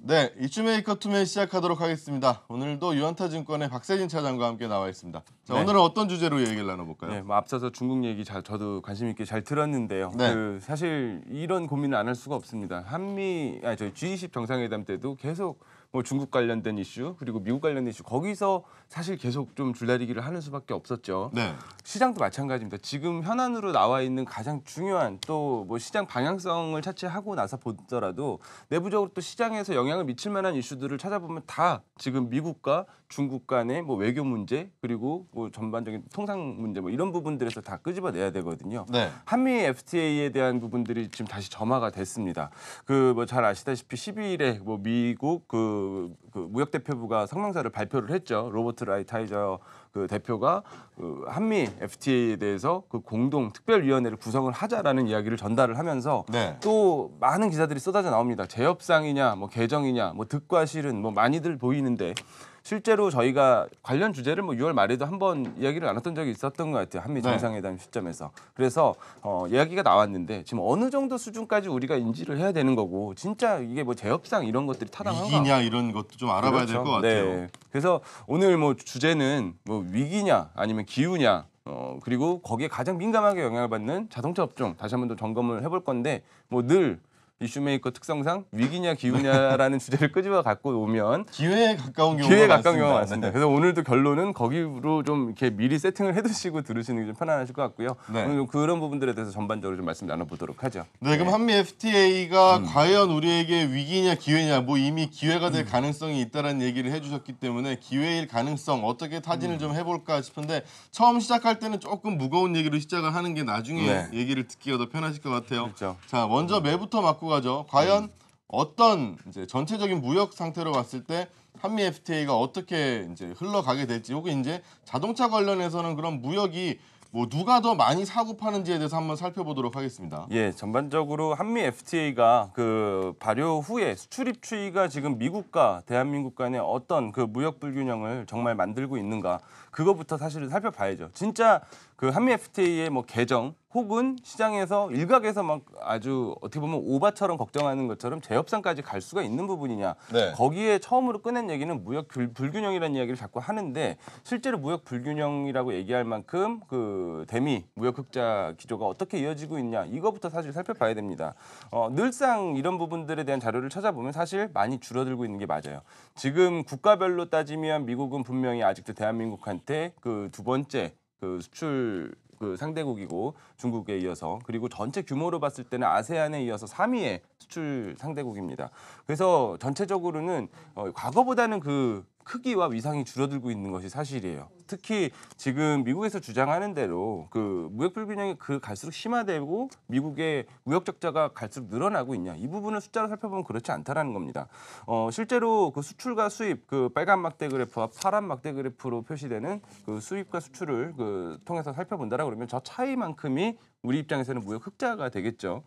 네, 이슈메이커 투맨 시작하도록 하겠습니다. 오늘도 유한타증권의 박세진 차장과 함께 나와 있습니다. 자, 네. 오늘은 어떤 주제로 얘기를 나눠볼까요? 네, 뭐 앞서서 중국 얘기 잘 저도 관심 있게 잘 들었는데요. 네. 그 사실 이런 고민을 안 할 수가 없습니다. 한미 아 저희 G20 정상회담 때도 계속 뭐 중국 관련된 이슈 그리고 미국 관련된 이슈 거기서 사실 계속 좀 줄다리기를 하는 수밖에 없었죠. 네. 시장도 마찬가지입니다. 지금 현안으로 나와 있는 가장 중요한 또 뭐 시장 방향성을 차치하고 나서 보더라도 내부적으로 또 시장에서 영향을 미칠 만한 이슈들을 찾아보면 다 지금 미국과 중국 간의 뭐 외교 문제 그리고 뭐 전반적인 통상 문제 뭐 이런 부분들에서 다 끄집어내야 되거든요. 네. 한미 FTA에 대한 부분들이 지금 다시 점화가 됐습니다. 그 뭐 잘 아시다시피 12일에 뭐 미국 그 그, 그, 무역 대표부가 성명서를 발표를 했죠. 로버트 라이타이저 그 대표가 그 한미 FTA에 대해서 그 공동 특별위원회를 구성을 하자라는 이야기를 전달을 하면서 네. 또 많은 기사들이 쏟아져 나옵니다. 재협상이냐, 뭐 개정이냐, 뭐 득과 실은 뭐 많이들 보이는데 실제로 저희가 관련 주제를 뭐 6월 말에도 한 번 이야기를 나눴던 적이 있었던 것 같아요. 한미 네. 정상회담 네. 시점에서. 그래서 어, 이야기가 나왔는데 지금 어느 정도 수준까지 우리가 인지를 해야 되는 거고 진짜 이게 뭐 재협상 이런 것들이 타당한가? 이냐 이런 것도 좀 알아봐야 그렇죠. 될것 같아요. 네. 그래서 오늘 뭐 주제는 뭐 위기냐 아니면 기후냐 어, 그리고 거기에 가장 민감하게 영향을 받는 자동차 업종 다시 한번 더 점검을 해볼 건데 뭐늘 이슈메이커 특성상 위기냐 기우냐라는 주제를 끄집어 갖고 오면 기회에 가까운 경우가 기회에 가까운 경우가 많습니다. 네. 그래서 오늘도 결론은 거기로 좀 이렇게 미리 세팅을 해두시고 들으시는 게 좀 편안하실 것 같고요. 네. 오늘 그런 부분들에 대해서 전반적으로 좀 말씀 나눠보도록 하죠. 네, 그럼 네. 한미 FTA가 음. 과연 우리에게 위기냐 기회냐 뭐 이미 기회가 될 음. 가능성이 있다라는 얘기를 해주셨기 때문에 기회일 가능성 어떻게 타진을 음. 좀 해볼까 싶은데 처음 시작할 때는 조금 무거운 얘기로 시작을 하는 게 나중에 네. 얘기를 듣기가 더 편하실 것 같아요. 그렇죠. 자, 먼저 매부터 맞고 짚고 가죠. 과연 음. 어떤 이제 전체적인 무역 상태로 봤을 때 한미 FTA가 어떻게 이제 흘러가게 될지 혹은 이제 자동차 관련해서는 그런 무역이 뭐 누가 더 많이 사고 파는지에 대해서 한번 살펴보도록 하겠습니다. 예, 전반적으로 한미 FTA가 그 발효 후에 수출입 추이가 지금 미국과 대한민국 간의 어떤 그 무역 불균형을 정말 만들고 있는가 그것부터 사실을 살펴봐야죠. 진짜 그 한미 FTA의 뭐 개정 혹은 시장에서 일각에서 막 아주 어떻게 보면 오바처럼 걱정하는 것처럼 재협상까지 갈 수가 있는 부분이냐 네. 거기에 처음으로 꺼낸 얘기는 무역 불균형이라는 이야기를 자꾸 하는데 실제로 무역 불균형이라고 얘기할 만큼 그 대미 무역 흑자 기조가 어떻게 이어지고 있냐 이거부터 사실 살펴봐야 됩니다. 어, 늘상 이런 부분들에 대한 자료를 찾아보면 사실 많이 줄어들고 있는 게 맞아요. 지금 국가별로 따지면 미국은 분명히 아직도 대한민국한테 그 두 번째 그 수출 그 상대국이고 중국에 이어서 그리고 전체 규모로 봤을 때는 아세안에 이어서 3위의 수출 상대국입니다. 그래서 전체적으로는 어, 과거보다는 그 크기와 위상이 줄어들고 있는 것이 사실이에요. 특히 지금 미국에서 주장하는 대로 그 무역 불균형이 그 갈수록 심화되고 미국의 무역 적자가 갈수록 늘어나고 있냐 이 부분을 숫자로 살펴보면 그렇지 않다라는 겁니다. 어, 실제로 그 수출과 수입 그 빨간 막대 그래프와 파란 막대 그래프로 표시되는 그 수입과 수출을 그 통해서 살펴본다라고 그러면 저 차이만큼이 우리 입장에서는 무역 흑자가 되겠죠.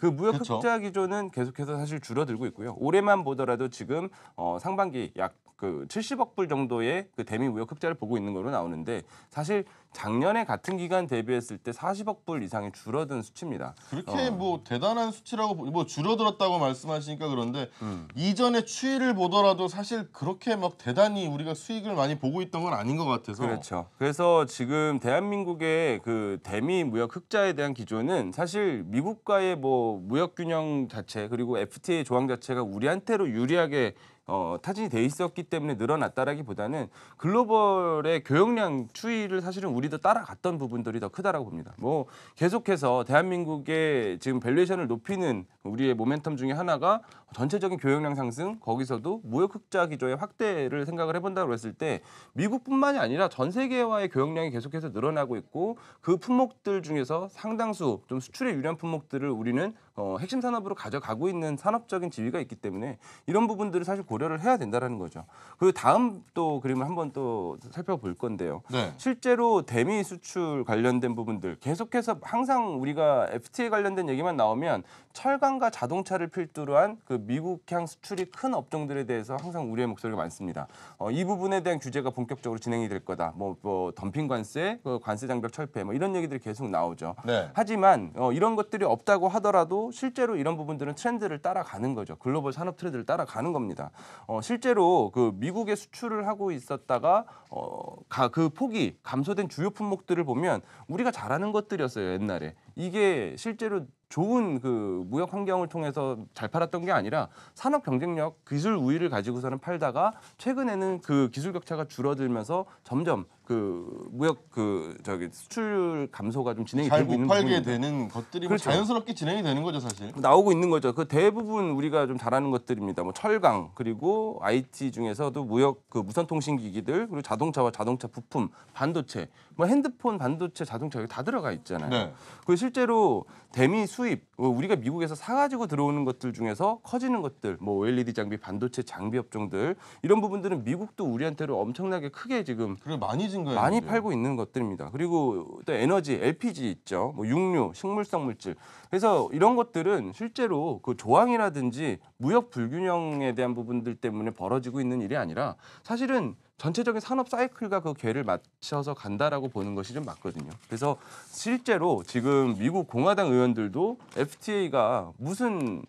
그 무역 그렇죠. 흑자 그렇죠. 기조는 계속해서 사실 줄어들고 있고요. 올해만 보더라도 지금 어, 상반기 약그 70억 불 정도의 그 대미 무역 흑자를 보고 있는 걸로 나오는데 사실 작년에 같은 기간 대비했을 때 40억 불 이상이 줄어든 수치입니다. 그렇게 어. 뭐 대단한 수치라고 뭐 줄어들었다고 말씀하시니까 그런데 음. 이전에 추이를 보더라도 사실 그렇게 막 대단히 우리가 수익을 많이 보고 있던 건 아닌 것 같아서 그렇죠. 그래서 지금 대한민국의 그 대미 무역 흑자에 대한 기조는 사실 미국과의 뭐 무역 균형 자체 그리고 FTA 조항 자체가 우리한테로 유리하게 어, 타진이 돼 있었기 때문에 늘어났다라기보다는 글로벌의 교역량 추이를 사실은 우리도 따라갔던 부분들이 더 크다라고 봅니다. 뭐 계속해서 대한민국의 지금 밸류에이션을 높이는 우리의 모멘텀 중에 하나가 전체적인 교역량 상승 거기서도 무역 흑자 기조의 확대를 생각을 해본다고 했을 때 미국뿐만이 아니라 전 세계와의 교역량이 계속해서 늘어나고 있고 그 품목들 중에서 상당수 좀 수출에 유리한 품목들을 우리는 어, 핵심 산업으로 가져가고 있는 산업적인 지위가 있기 때문에 이런 부분들을 사실 고려를 해야 된다라는 거죠. 그 다음 또 그림을 한번 또 살펴볼 건데요. 네. 실제로 대미 수출 관련된 부분들 계속해서 항상 우리가 FTA 관련된 얘기만 나오면 철강과 자동차를 필두로 한 그 미국향 수출이 큰 업종들에 대해서 항상 우리의 목소리가 많습니다. 어, 이 부분에 대한 규제가 본격적으로 진행이 될 거다. 뭐, 뭐 덤핑 관세, 그 관세 장벽 철폐 뭐 이런 얘기들이 계속 나오죠. 네. 하지만 어, 이런 것들이 없다고 하더라도 실제로 이런 부분들은 트렌드를 따라가는 거죠. 글로벌 산업 트렌드를 따라가는 겁니다. 어, 실제로 그 미국에 수출을 하고 있었다가 어, 가, 그 폭이 감소된 주요 품목들을 보면 우리가 잘하는 것들이었어요 옛날에 이게 실제로 좋은 그 무역 환경을 통해서 잘 팔았던 게 아니라 산업 경쟁력 기술 우위를 가지고서는 팔다가 최근에는 그 기술 격차가 줄어들면서 점점 그 무역 그 저기 수출 감소가 좀 진행이 되고 있는 잘못 팔게 되는 것들이 뭐 그렇죠. 자연스럽게 진행이 되는 거죠 사실. 나오고 있는 거죠. 그 대부분 우리가 좀 잘하는 것들입니다. 뭐 철강 그리고 IT 중에서도 무역 그 무선 통신 기기들 그리고 자동차와 자동차 부품 반도체 뭐 핸드폰 반도체 자동차 여기 다 들어가 있잖아요. 네. 그 실제로 대미 수입 뭐 우리가 미국에서 사가지고 들어오는 것들 중에서 커지는 것들 뭐 OLED 장비 반도체 장비 업종들 이런 부분들은 미국도 우리한테로 엄청나게 크게 지금 그래 많이 팔려진 거예요. 많이 이제. 팔고 있는 것들입니다. 그리고 또 에너지, LPG 있죠. 뭐 육류, 식물성 물질. 그래서 이런 것들은 실제로 그 조항이라든지 무역 불균형에 대한 부분들 때문에 벌어지고 있는 일이 아니라 사실은 전체적인 산업 사이클과 그 궤를 맞춰서 간다라고 보는 것이 좀 맞거든요. 그래서 실제로 지금 미국 공화당 의원들도 FTA가 무슨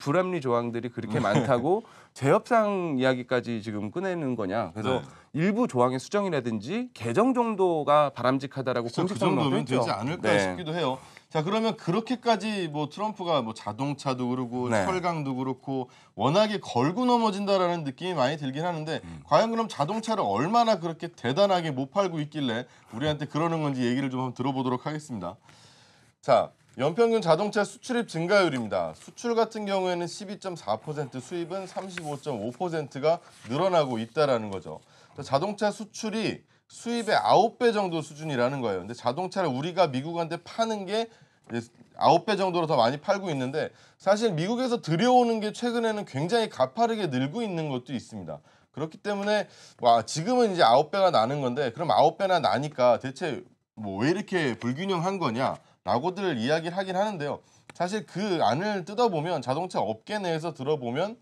불합리 조항들이 그렇게 음. 많다고 제협상 이야기까지 지금 꺼내는 거냐. 그래서 네. 일부 조항의 수정이라든지 개정 정도가 바람직하다라고 그 공식 그 정도면 되지 않을까 네. 싶기도 해요. 자 그러면 그렇게까지 뭐 트럼프가 뭐 자동차도 그렇고 네. 철강도 그렇고 워낙에 걸고 넘어진다라는 느낌이 많이 들긴 하는데 음. 과연 그럼 자동차를 얼마나 그렇게 대단하게 못 팔고 있길래 우리한테 그러는 건지 얘기를 좀 한번 들어보도록 하겠습니다. 자 연평균 자동차 수출입 증가율입니다. 수출 같은 경우에는 12.4%, 수입은 35.5%가 늘어나고 있다라는 거죠. 자동차 수출이 수입의 9배 정도 수준이라는 거예요. 근데 자동차를 우리가 미국한테 파는 게 9배 정도로 더 많이 팔고 있는데 사실 미국에서 들여오는 게 최근에는 굉장히 가파르게 늘고 있는 것도 있습니다. 그렇기 때문에 와 지금은 이제 9배가 나는 건데 그럼 9배나 나니까 대체 뭐 왜 이렇게 불균형한 거냐? 라고들 이야기를 하긴 하는데요. 사실 그 안을 뜯어보면 자동차 업계 내에서 들어보면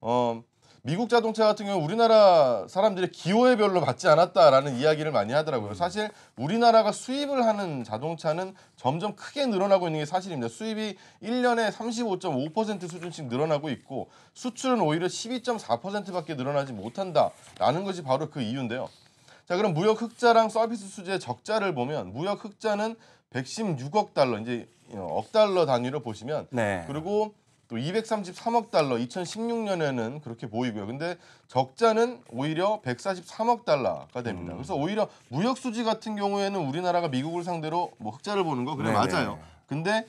어, 미국 자동차 같은 경우 우리나라 사람들의 기호에 별로 맞지 않았다라는 이야기를 많이 하더라고요. 사실 우리나라가 수입을 하는 자동차는 점점 크게 늘어나고 있는 게 사실입니다. 수입이 1년에 35.5% 수준씩 늘어나고 있고 수출은 오히려 12.4%밖에 늘어나지 못한다라는 것이 바로 그 이유인데요. 자 그럼 무역 흑자랑 서비스 수지의 적자를 보면 무역 흑자는 116억 달러 이제 어, 억 달러 단위로 보시면 네. 그리고 또 233억 달러 2016년에는 그렇게 보이고요. 근데 적자는 오히려 143억 달러가 됩니다. 음. 그래서 오히려 무역 수지 같은 경우에는 우리나라가 미국을 상대로 뭐 흑자를 보는 거 그래 네 맞아요. 네. 근데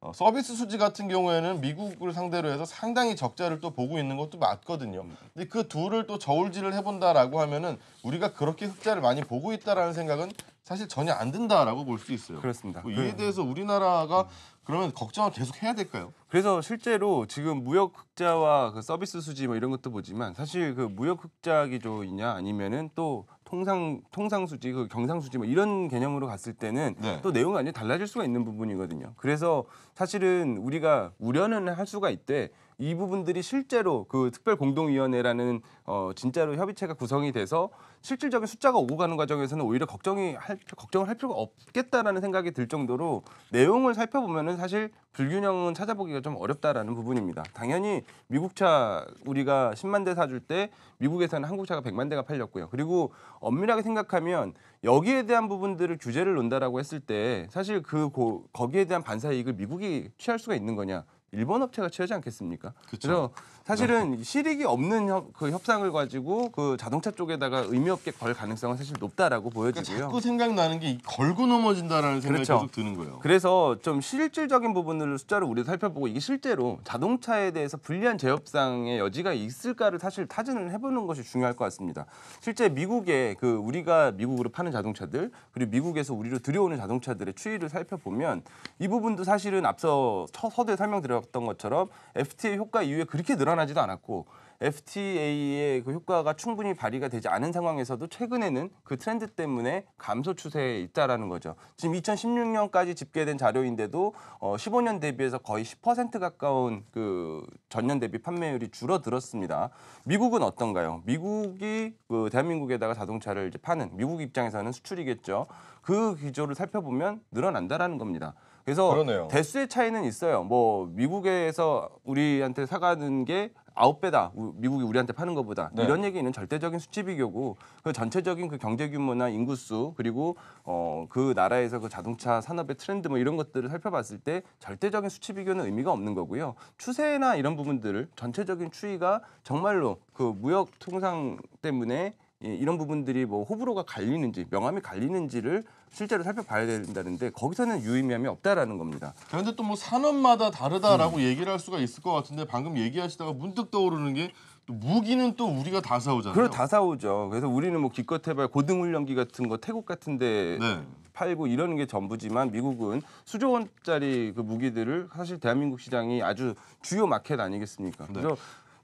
어, 서비스 수지 같은 경우에는 미국을 상대로 해서 상당히 적자를 또 보고 있는 것도 맞거든요. 근데 그 둘을 또 저울질을 해본다라고 하면은 우리가 그렇게 흑자를 많이 보고 있다라는 생각은 사실 전혀 안 된다라고 볼 수 있어요. 그렇습니다. 뭐 그 이에 대해서 우리나라가 음. 그러면 걱정을 계속 해야 될까요? 그래서 실제로 지금 무역 흑자와 그 서비스 수지 뭐 이런 것도 보지만 사실 그 무역 흑자 기조이냐 아니면은 또 통상 통상 수지 그 경상 수지 뭐 이런 개념으로 갔을 때는 네. 또 내용이 완전 달라질 수가 있는 부분이거든요. 그래서 사실은 우리가 우려는 할 수가 있대 이 부분들이 실제로 그 특별공동위원회라는 어, 진짜로 협의체가 구성이 돼서 실질적인 숫자가 오고 가는 과정에서는 오히려 걱정이 할, 걱정을 할 필요가 없겠다라는 생각이 들 정도로 내용을 살펴보면은 사실 불균형은 찾아보기가 좀 어렵다라는 부분입니다. 당연히 미국차 우리가 10만 대 사줄 때 미국에서는 한국차가 100만 대가 팔렸고요. 그리고 엄밀하게 생각하면 여기에 대한 부분들을 규제를 논다라고 했을 때 사실 그 고, 거기에 대한 반사 이익을 미국이 취할 수가 있는 거냐? 일본 업체가 취하지 않겠습니까? 그쵸. 그래서 사실은 실익이 없는 협, 그 협상을 가지고 그 자동차 쪽에다가 의미 없게 걸 가능성은 사실 높다라고 그러니까 보여지고요. 그러니까 자꾸 생각나는 게 걸고 넘어진다라는 생각이 그렇죠. 계속 드는 거예요. 그래서 좀 실질적인 부분을 숫자로 우리가 살펴보고 이게 실제로 자동차에 대해서 불리한 재협상의 여지가 있을까를 사실 타진을 해보는 것이 중요할 것 같습니다. 실제 미국에그 우리가 미국으로 파는 자동차들 그리고 미국에서 우리로 들여오는 자동차들의 추이를 살펴보면 이 부분도 사실은 앞서 서두에 설명드렸 있었던 것처럼 FTA 효과 이후에 그렇게 늘어나지도 않았고 FTA의 그 효과가 충분히 발휘가 되지 않은 상황에서도 최근에는 그 트렌드 때문에 감소 추세에 있다라는 거죠. 지금 2016년까지 집계된 자료인데도 어 15년 대비해서 거의 10% 가까운 그 전년 대비 판매율이 줄어들었습니다. 미국은 어떤가요? 미국이 그 대한민국에다가 자동차를 이제 파는 미국 입장에서는 수출이겠죠. 그 기조를 살펴보면 늘어난다라는 겁니다. 그래서 그러네요. 대수의 차이는 있어요. 뭐 미국에서 우리한테 사가는 게 아홉 배다 미국이 우리한테 파는 것보다 네. 이런 얘기는 절대적인 수치 비교고 그 전체적인 그 경제 규모나 인구수 그리고 어그 나라에서 그 자동차 산업의 트렌드 뭐 이런 것들을 살펴봤을 때 절대적인 수치 비교는 의미가 없는 거고요 추세나 이런 부분들을 전체적인 추이가 정말로 그 무역 통상 때문에 예, 이런 부분들이 뭐 호불호가 갈리는지 명암이 갈리는지를 실제로 살펴봐야 된다는데 거기서는 유의미함이 없다라는 겁니다. 그런데 또 뭐 산업마다 다르다라고 음. 얘기를 할 수가 있을 것 같은데 방금 얘기하시다가 문득 떠오르는 게 또 무기는 또 우리가 다 사오잖아요. 그걸 다 사오죠. 그래서 우리는 뭐 기껏 해봐야 고등훈련기 같은 거 태국 같은데 네. 팔고 이러는 게 전부지만 미국은 수조 원짜리 그 무기들을 사실 대한민국 시장이 아주 주요 마켓 아니겠습니까? 네. 그래서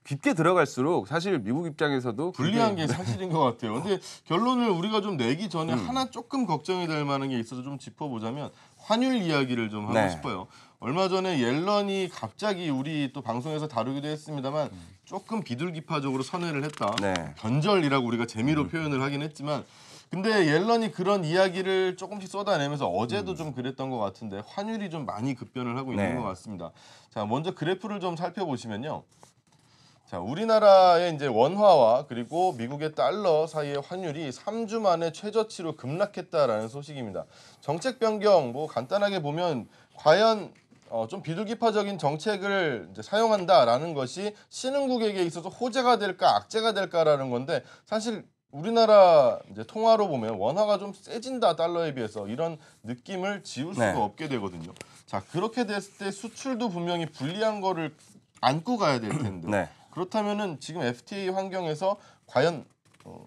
깊게 들어갈수록 사실 미국 입장에서도 불리한 게 네. 사실인 것 같아요. 근데 결론을 우리가 좀 내기 전에 음. 하나 조금 걱정이 될 만한 게 있어서 좀 짚어보자면 환율 이야기를 좀 하고 네. 싶어요. 얼마 전에 옐런이 갑자기 우리 또 방송에서 다루기도 했습니다만 조금 비둘기파적으로 선회를 했다. 네. 변절이라고 우리가 재미로 음. 표현을 하긴 했지만 근데 옐런이 그런 이야기를 조금씩 쏟아내면서 어제도 음. 좀 그랬던 것 같은데 환율이 좀 많이 급변을 하고 네. 있는 네. 것 같습니다. 자 먼저 그래프를 좀 살펴보시면요. 자, 우리나라의 이제 원화와 그리고 미국의 달러 사이의 환율이 3주 만에 최저치로 급락했다라는 소식입니다. 정책 변경 뭐 간단하게 보면 과연 어, 좀 비둘기파적인 정책을 사용한다라는 것이 신흥국에게 있어서 호재가 될까 악재가 될까라는 건데 사실 우리나라 이제 통화로 보면 원화가 좀 세진다 달러에 비해서 이런 느낌을 지울 수가 네. 없게 되거든요. 자 그렇게 됐을 때 수출도 분명히 불리한 거를 안고 가야 될 텐데 네. 그렇다면은 지금 FTA 환경에서 과연 어,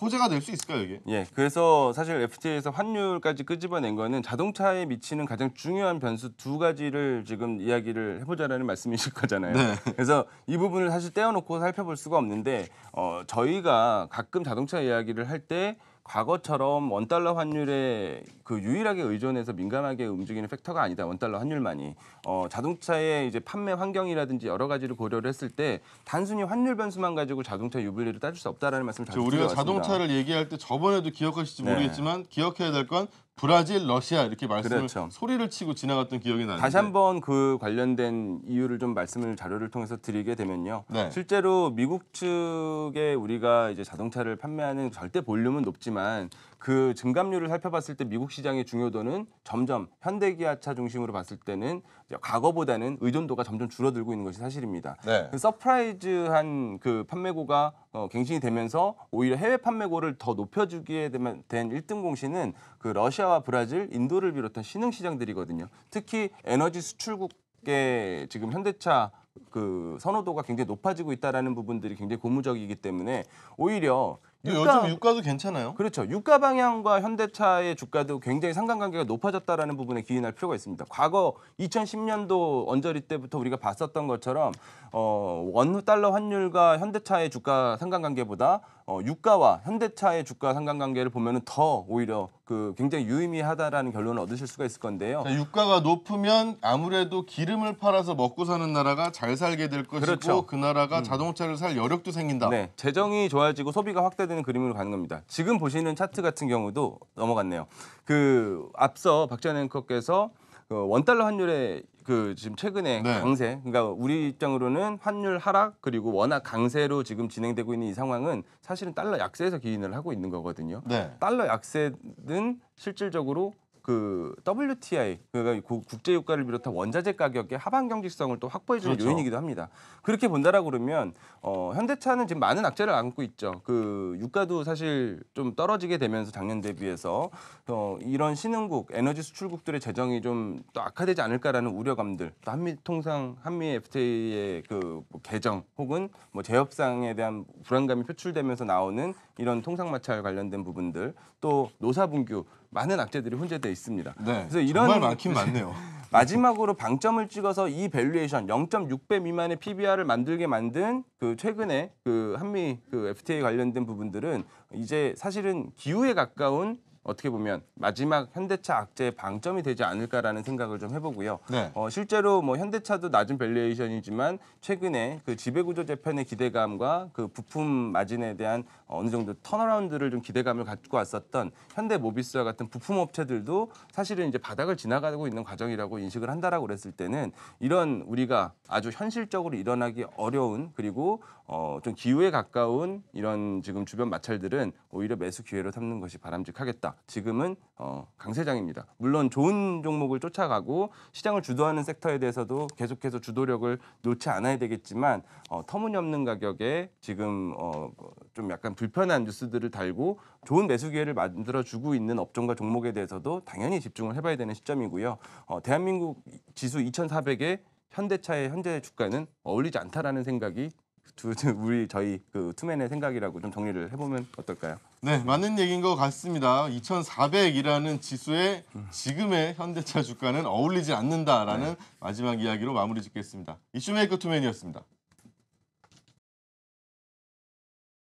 호재가 될 수 있을까요 이게? 예, 그래서 사실 FTA에서 환율까지 끄집어낸 거는 자동차에 미치는 가장 중요한 변수 두 가지를 지금 이야기를 해보자라는 말씀이실 거잖아요. 네. 그래서 이 부분을 사실 떼어놓고 살펴볼 수가 없는데 어, 저희가 가끔 자동차 이야기를 할때 과거처럼 원달러 환율에 그 유일하게 의존해서 민감하게 움직이는 팩터가 아니다. 원달러 환율만이. 어, 자동차의 이제 판매 환경이라든지 여러 가지를 고려를 했을 때 단순히 환율 변수만 가지고 자동차 유불리를 따질 수 없다라는 말씀을 자주 드렸습니다. 우리가 자동차를 얘기할 때 저번에도 기억하실지 네. 모르겠지만 기억해야 될건 브라질, 러시아 이렇게 말씀을 그렇죠. 소리를 치고 지나갔던 기억이 나는데 다시 한번 그 관련된 이유를 좀 말씀을 자료를 통해서 드리게 되면요. 네. 실제로 미국 측에 우리가 이제 자동차를 판매하는 절대 볼륨은 높지만 그 증감률을 살펴봤을 때 미국 시장의 중요도는 점점 현대기아차 중심으로 봤을 때는 과거보다는 의존도가 점점 줄어들고 있는 것이 사실입니다. 네. 그 서프라이즈한 그 판매고가 어, 갱신이 되면서 오히려 해외 판매고를 더 높여주기에 된 1등 공신은 그 러시아와 브라질, 인도를 비롯한 신흥 시장들이거든요. 특히 에너지 수출국의 지금 현대차 그 선호도가 굉장히 높아지고 있다라는 부분들이 굉장히 고무적이기 때문에 오히려 유가, 요즘 유가도 괜찮아요? 그렇죠. 유가 방향과 현대차의 주가도 굉장히 상관관계가 높아졌다라는 부분에 기인할 필요가 있습니다. 과거 2010년도 언저리 때부터 우리가 봤었던 것처럼 어, 원 달러 환율과 현대차의 주가 상관관계보다 어, 유가와 현대차의 주가 상관관계를 보면 더 오히려 그 굉장히 유의미하다라는 결론을 얻으실 수가 있을 건데요. 자, 유가가 높으면 아무래도 기름을 팔아서 먹고 사는 나라가 잘 살게 될 것이고 그렇죠. 그 나라가 음. 자동차를 살 여력도 생긴다. 네, 재정이 좋아지고 소비가 확대되는 그림으로 가는 겁니다. 지금 보시는 차트 같은 경우도 넘어갔네요. 그 앞서 박지원 앵커께서 그 원달러 환율의 그 지금 최근에 네. 강세 그러니까 우리 입장으로는 환율 하락 그리고 워낙 강세로 지금 진행되고 있는 이 상황은 사실은 달러 약세에서 기인을 하고 있는 거거든요. 네. 달러 약세는 실질적으로 그 WTI 그러니까 국제 유가를 비롯한 원자재 가격의 하반 경직성을 또 확보해 주는 그렇죠. 요인이기도 합니다. 그렇게 본다라고 그러면 어 현대차는 지금 많은 악재를 안고 있죠. 그 유가도 사실 좀 떨어지게 되면서 작년 대비해서 어 이런 신흥국 에너지 수출국들의 재정이 좀 또 악화되지 않을까라는 우려감들 또 한미 통상 한미 FTA의 그뭐 개정 혹은 뭐 재협상에 대한 불안감이 표출되면서 나오는 이런 통상 마찰 관련된 부분들 또 노사분규 많은 악재들이 혼재돼 있습니다. 네, 그래서 이런 정말 많긴 많네요. 마지막으로 방점을 찍어서 이 밸류에이션 0.6배 미만의 PBR을 만들게 만든 그 최근에 그 한미 그 FTA 관련된 부분들은 이제 사실은 기후에 가까운 어떻게 보면 마지막 현대차 악재의 방점이 되지 않을까라는 생각을 좀 해보고요. 네. 어, 실제로 뭐 현대차도 낮은 밸류에이션이지만 최근에 그 지배구조 재편의 기대감과 그 부품 마진에 대한 어느 정도 턴어라운드를 좀 기대감을 갖고 왔었던 현대모비스와 같은 부품 업체들도 사실은 이제 바닥을 지나가고 있는 과정이라고 인식을 한다라고 그랬을 때는 이런 우리가 아주 현실적으로 일어나기 어려운 그리고 어, 좀 기후에 가까운 이런 지금 주변 마찰들은 오히려 매수 기회로 삼는 것이 바람직하겠다. 지금은 어, 강세장입니다. 물론 좋은 종목을 쫓아가고 시장을 주도하는 섹터에 대해서도 계속해서 주도력을 놓지 않아야 되겠지만 어, 터무니없는 가격에 지금 어, 좀 약간 불편한 뉴스들을 달고 좋은 매수 기회를 만들어주고 있는 업종과 종목에 대해서도 당연히 집중을 해봐야 되는 시점이고요. 어, 대한민국 지수 2,400에 현대차의 현재 주가는 어울리지 않다라는 생각이 두, 두 우리 저희 그 투맨의 생각이라고 좀 정리를 해보면 어떨까요? 네, 맞는 얘기인 것 같습니다. 2,400이라는 지수에 지금의 현대차 주가는 어울리지 않는다라는 네. 마지막 이야기로 마무리 짓겠습니다. 이슈메이커 투맨이었습니다.